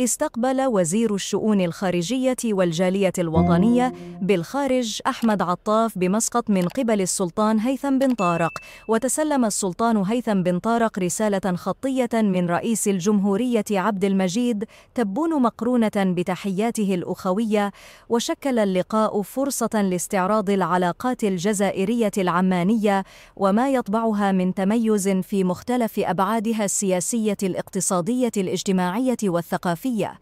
استقبل وزير الشؤون الخارجية والجالية الوطنية بالخارج أحمد عطاف بمسقط من قبل السلطان هيثم بن طارق وتسلم السلطان هيثم بن طارق رسالة خطية من رئيس الجمهورية عبد المجيد تبون مقرونة بتحياته الأخوية وشكل اللقاء فرصة لاستعراض العلاقات الجزائرية العمانية وما يطبعها من تميز في مختلف أبعادها السياسية الاقتصادية الاجتماعية والثقافية Garcia,